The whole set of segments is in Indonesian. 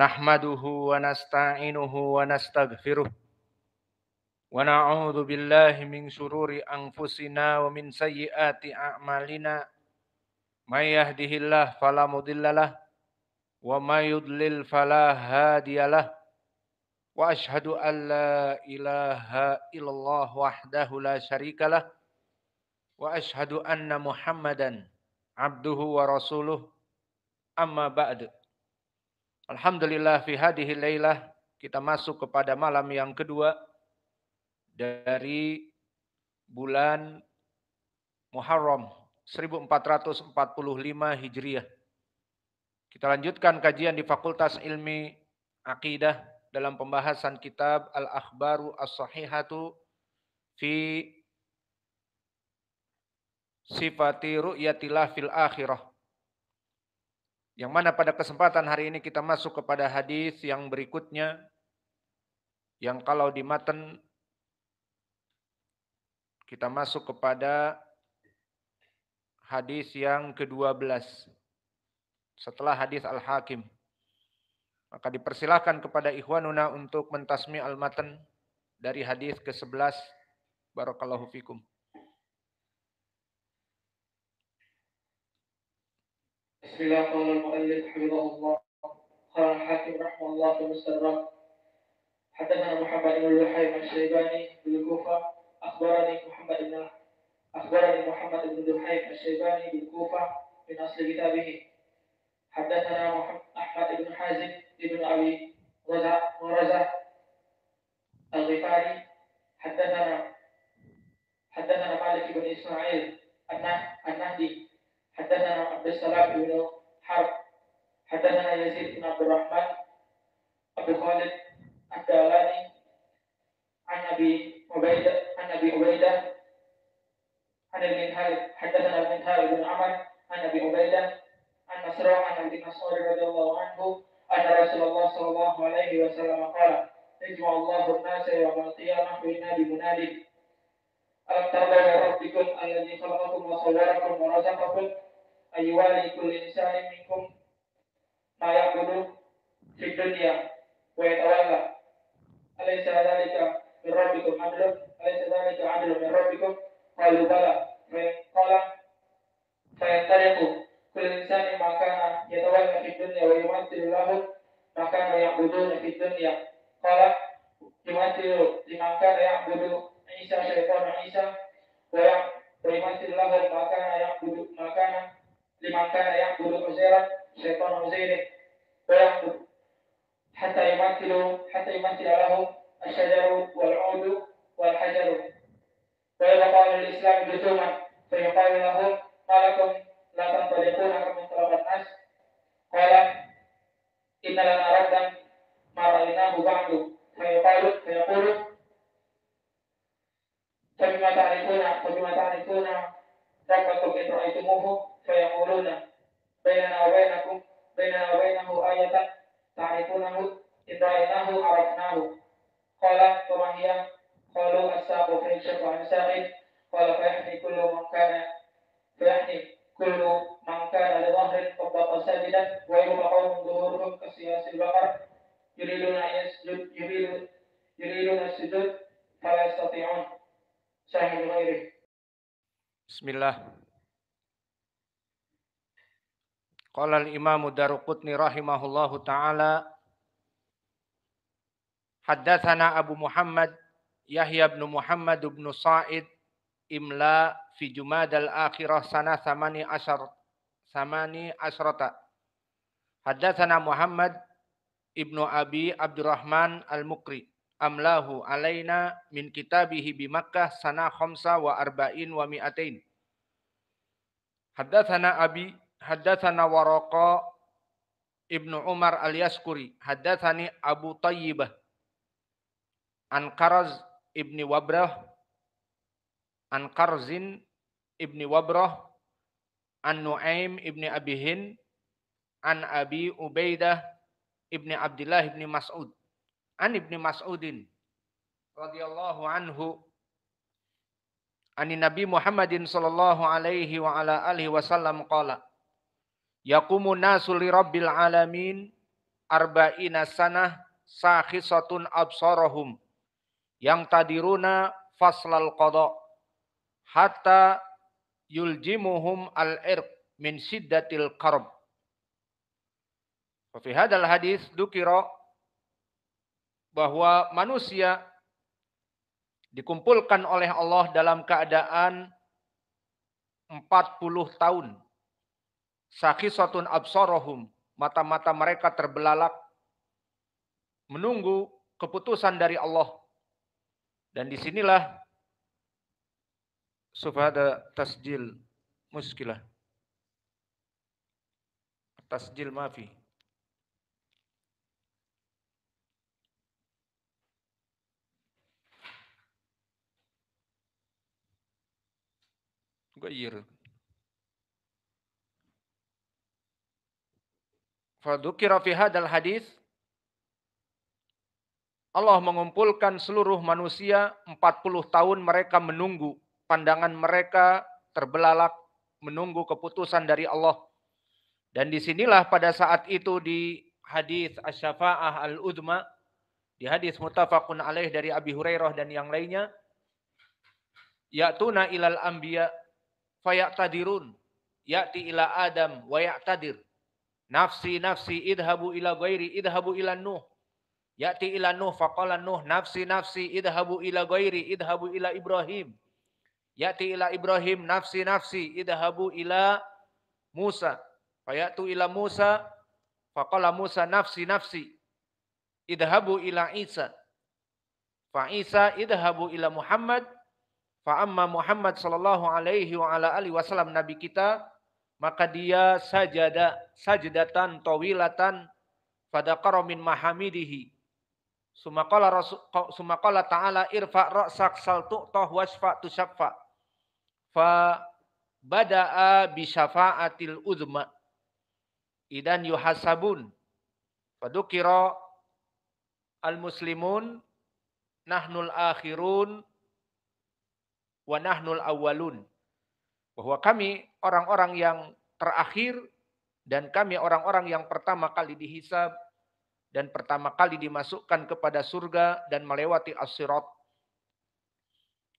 nahmaduhu wa nasta'inuhu wa nastaghfiruh wa na'udzu billahi min shururi anfusina wa min sayyiati a'malina may yahdihillahu wa may yudlil wa ashhadu an la illallah wahdahu la syarikalah wa ashhadu anna muhammadan abduhu wa rasuluh amma ba'du Alhamdulillah fi hadihi lailah kita masuk kepada malam yang kedua dari bulan Muharram 1445 Hijriah. Kita lanjutkan kajian di Fakultas Ilmi Akidah dalam pembahasan kitab Al-Akhbaru As-Sahihatu fi Sifati Ru'yatillah fil Akhirah yang mana pada kesempatan hari ini kita masuk kepada hadis yang berikutnya yang kalau di matan kita masuk kepada hadis yang ke-12 setelah hadis Al-Hakim. Maka dipersilahkan kepada ikhwanuna untuk mentasmi al-matan dari hadis ke-11. Barakallahu fikum. بسم الله قال المؤلف حفظه الله قال الحاكم رحمه الله في المستدرك حدثنا محمد بن لحيم الشيباني بالكوفة أخبرني محمد بن أخبرني محمد بن لحيم الشيباني بالكوفة من أصل كتابه حدثنا محمد أحمد بن حازم بن أبي رزع ورزع الغفاري حدثنا حدثنا مالك بن إسماعيل النهدي حدثنا عبد السلام بن حرب حدثنا يزيد بن عبد الرحمن أبو خالد الدالاني عن أبي عبيدة عن أبي عبيدة عن المنهال حدثنا المنهال بن عمر عن أبي عبيدة عن مسروق عن أبي مسعود رضي الله عنه أن رسول الله صلى الله عليه وسلم قال يجمع الله الناس يوم القيامة وينادي منادي ألم ترضى ربكم الذي خلقكم وصوركم ورزقكم ayuwali kul insani minkum ma yaqudu fid dunya wa yatawalla alaysa dhalika min rabbikum adlu alaysa dhalika adlu min qalu bala min qala fayantariqu kul insani ma kana yatawalla fid dunya wa yumathilu lahu ma kana yaquduna fid dunya qala yumathilu liman kana yaqudu Isa syaitan Isa wa yumathilu lahu ma kana yaqudu ma kana لمن كان يعبد عزيرا شيطان عزيره فيعبد حتى يمثل حتى يمثل له الشجر والعود والحجر فإذا قال الإسلام جثوما فيقال له ما لكم لا تنطلقون كما انطلق الناس قال إن لنا ردا ما رأيناه بعد فيقال فيقول فبما تعرفون فبما تعرفون ربكم إن رأيتموه في yaquluna bainana wa bainakum bainana wa bainahu ayatan ta'rifunahu idra'inahu arafnahu qala kumah hiya qalu ashabu fi syafa sa'id qala fa yahdi kullu man kana fa yahdi kullu man kana li dhahrin qabata sajidan wa yumaqawum dhuhurum kasiyasil baqar yuriduna yasjud yuridu yuriduna sujud fala yastati'un sahih ghairi Bismillah, Qala al-Imam Daruqutni rahimahullahu taala Haddatsana Abu Muhammad Yahya bin Muhammad bin Sa'id imla fi Jumad al-Akhirah sana samani asyar samani asyrata Haddatsana Muhammad ibnu Abi Abdurrahman al-Mukri amlahu alaina min kitabihi bi Makkah sana khamsa wa arba'in wa mi'atain Haddatsana Abi haddatsana Waraqa Ibnu Umar al-Yaskuri, haddatsani Abu Tayyibah an Karaz Ibni Wabrah an Karzin Ibni Wabrah an Nuaim Ibni Abihin an Abi Ubaidah Ibni Abdullah Ibni Mas'ud an Ibni Mas'udin radhiyallahu anhu Ani Nabi Muhammadin sallallahu alaihi wa ala alihi wasallam qala Yakumun nasu li rabbil alamin arba'ina sanah sakhisatun absarahum yang tadiruna faslal qada hatta yuljimuhum al-irq min siddatil karb. Fi hadal hadis dukira bahwa manusia dikumpulkan oleh Allah dalam keadaan 40 tahun Sakhisatun absorohum. Mata-mata mereka terbelalak. Menunggu keputusan dari Allah. Dan disinilah sufada tasjil muskilah. Tasjil mafi. gue Goyir. Fadukira fi hadal hadis Allah mengumpulkan seluruh manusia 40 tahun mereka menunggu pandangan mereka terbelalak menunggu keputusan dari Allah. Dan disinilah pada saat itu di hadis asyafaah al udma di hadis mutafakun alaih dari Abi Hurairah dan yang lainnya ya'tuna ilal anbiya fayaqtadirun ya'ti ila adam wa ya'tadir Nafsi nafsi idhabu ila ghairi idhabu ila Nuh. Ya'ti ila Nuh faqala Nuh nafsi nafsi idhabu ila ghairi idhabu ila Ibrahim. Ya'ti ila Ibrahim nafsi nafsi idhabu ila Musa. Fayatu ila Musa faqala Musa nafsi nafsi idhabu ila Isa. Fa Isa idhabu ila Muhammad fa amma Muhammad sallallahu alaihi wa ala alihi wasallam nabi kita maka dia sajada sajdatan tawilatan pada karomin mahamidihi. Sumakola rasul sumakola taala irfa roksak saltu toh wasfa tusaffa. Fa badaa atil udma idan yuhasabun fadukira al muslimun nahnul akhirun wa nahnul awwalun bahwa kami orang-orang yang terakhir dan kami orang-orang yang pertama kali dihisab dan pertama kali dimasukkan kepada surga dan melewati as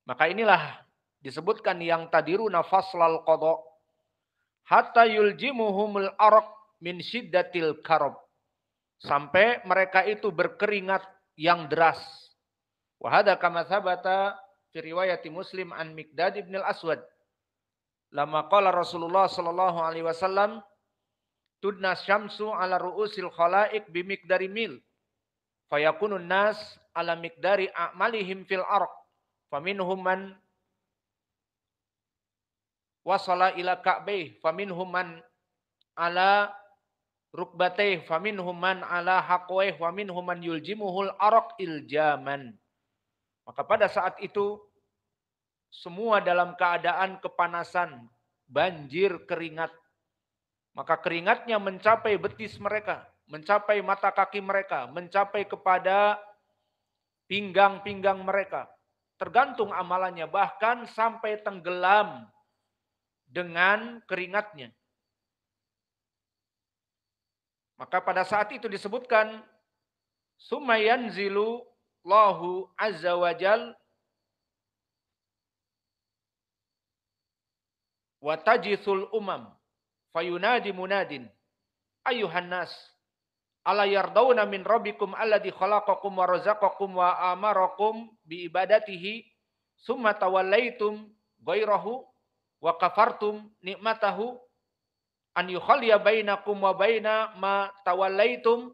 Maka inilah disebutkan yang tadiru nafas faslal kodok hatta yuljimuhumul arok min syiddatil karob sampai mereka itu berkeringat yang deras. Wahada kama sabata Muslim an Mikdad ibn al-Aswad Lama qala Rasulullah sallallahu alaihi wasallam tudna syamsu ala ru'usil khalaik dari mil fayakunun nas ala dari a'malihim fil arq faminhum man wasala ila ka'baih faminhum man ala rukbatih faminhum man ala haqwaih faminhum man yuljimuhul arq iljaman maka pada saat itu semua dalam keadaan kepanasan, banjir keringat. Maka keringatnya mencapai betis mereka, mencapai mata kaki mereka, mencapai kepada pinggang-pinggang mereka. Tergantung amalannya, bahkan sampai tenggelam dengan keringatnya. Maka pada saat itu disebutkan, Sumayan zilu lahu azza wajal wa tajisul umam fayunadi munadin ayuhan nas ala yardawna min rabbikum alladhi khalaqakum wa razaqakum wa amarakum bi ibadatihi summa tawallaitum ghairahu wa kafartum nikmatahu an yukhalliya bainakum wa baina ma tawallaitum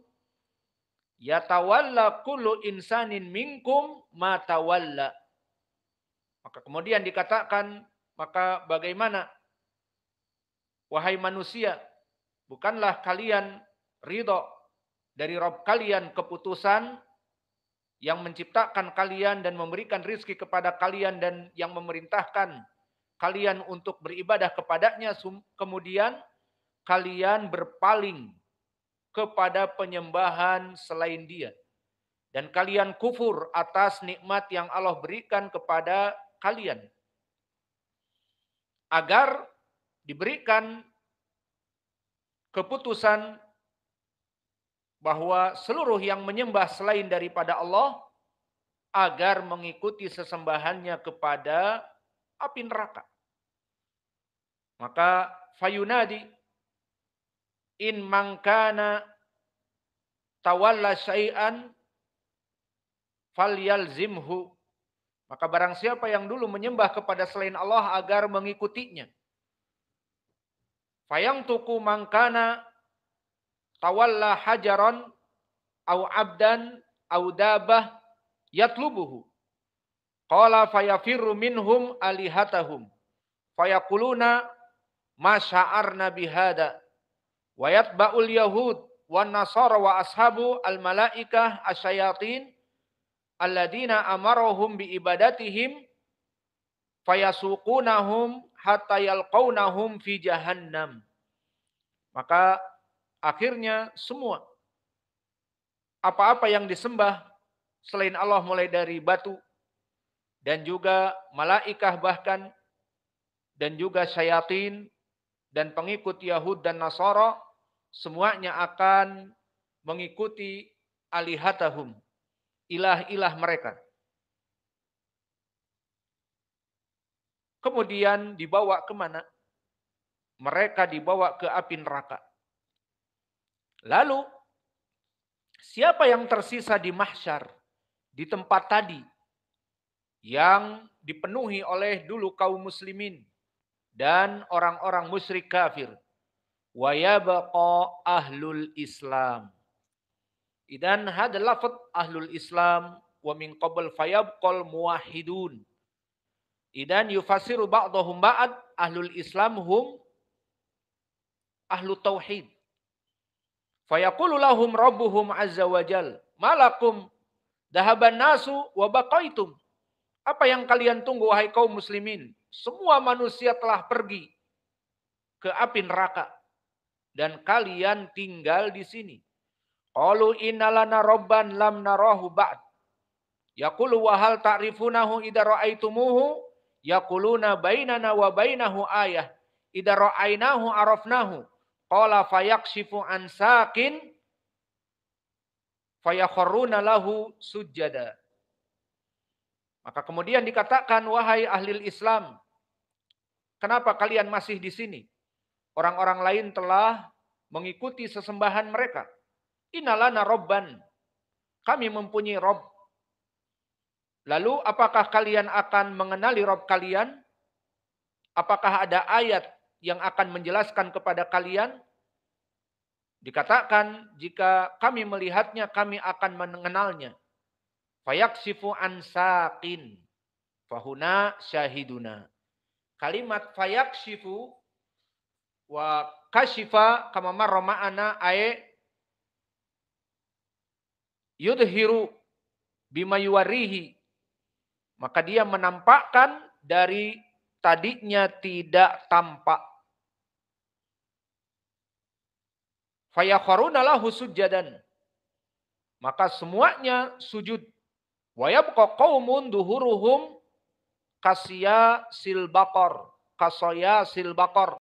yatawalla kullu insanin minkum ma tawalla maka kemudian dikatakan maka bagaimana Wahai manusia, bukanlah kalian ridho dari Rob kalian keputusan yang menciptakan kalian dan memberikan rizki kepada kalian dan yang memerintahkan kalian untuk beribadah kepadanya kemudian kalian berpaling kepada penyembahan selain dia dan kalian kufur atas nikmat yang Allah berikan kepada kalian agar diberikan keputusan bahwa seluruh yang menyembah selain daripada Allah agar mengikuti sesembahannya kepada api neraka. Maka fayunadi in mangkana tawalla syai'an falyalzimhu. Maka barang siapa yang dulu menyembah kepada selain Allah agar mengikutinya. Fayang tuku mangkana tawalla hajaron au abdan au dabah yatlubuhu. Qala fayafirru minhum alihatahum. Fayakuluna masya'arna bihada. Wayatba'ul yahud wa nasara wa ashabu al malaikah asyayatin alladina amarohum bi ibadatihim fayasuqunahum hatta yalqaunahum fi jahannam. Maka akhirnya semua apa-apa yang disembah selain Allah mulai dari batu dan juga malaikah bahkan dan juga syayatin dan pengikut Yahud dan Nasara semuanya akan mengikuti alihatahum ilah-ilah mereka Kemudian dibawa kemana? Mereka dibawa ke api neraka. Lalu, siapa yang tersisa di mahsyar? Di tempat tadi. Yang dipenuhi oleh dulu kaum muslimin. Dan orang-orang musyrik kafir. Wayabqa ahlul islam. Idan hadlafat ahlul islam wa min qabl fayabqal muwahidun. Idan yufasiru ba'dahum ba'ad ahlul Islam hum ahlu tauhid. Fayaqulu lahum rabbuhum azza wa jal. Malakum dahaban nasu wa baqaitum. Apa yang kalian tunggu wahai kaum muslimin? Semua manusia telah pergi ke api neraka. Dan kalian tinggal di sini. Qalu innalana rabban lam narahu ba'd. Yaqulu wa hal ta'rifunahu idza yaquluna bainana wa bainahu ayah idza ra'ainahu arafnahu qala fayak an saqin fayakhruna lahu sujada maka kemudian dikatakan wahai ahli Islam kenapa kalian masih di sini orang-orang lain telah mengikuti sesembahan mereka innalana robban kami mempunyai rob Lalu apakah kalian akan mengenali Rob kalian? Apakah ada ayat yang akan menjelaskan kepada kalian? Dikatakan jika kami melihatnya kami akan mengenalnya. Fayaksifu ansaqin. Fahuna syahiduna. Kalimat fayaksifu wa kasifa kama marra ma'ana ae yudhiru bima yuwarihi maka dia menampakkan dari tadinya tidak tampak. Fayakharuna husud sujadan. Maka semuanya sujud. Wayabqa qawmun duhuruhum kasya silbakor. Kasaya silbakor.